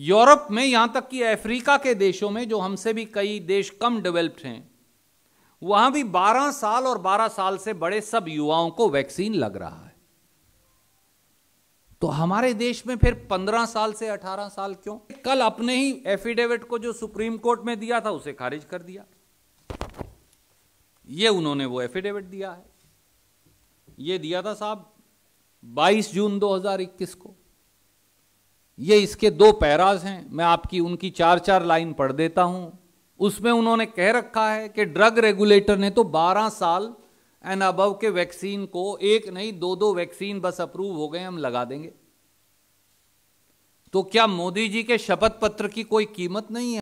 Europe में यहाँ तक कि अफ्रीका के देशों में जो हमसे भी कई देश कम डेवलप्ड हैं वहाँ भी 12 साल और 12 साल से बड़े सब युवाओं को वैक्सीन लग रहा है तो हमारे देश में फिर 15 साल से 18 साल क्यों कल अपने ही एफिडेविट को जो सुप्रीम कोर्ट में दिया था उसे खारिज कर दिया ये उन्होंने वो एफिडेविट दिया है ये दिया था साहब 22 जून 2021 को ये इसके दो पैराज हैं मैं आपकी उनकी चार चार लाइन पढ़ देता हूं उसमें उन्होंने कह रखा है कि ड्रग रेगुलेटर ने तो 12 साल एंड अबव के वैक्सीन को एक नहीं दो दो वैक्सीन बस अप्रूव हो गए हम लगा देंगे तो क्या मोदी जी के शपथ पत्र की कोई कीमत नहीं है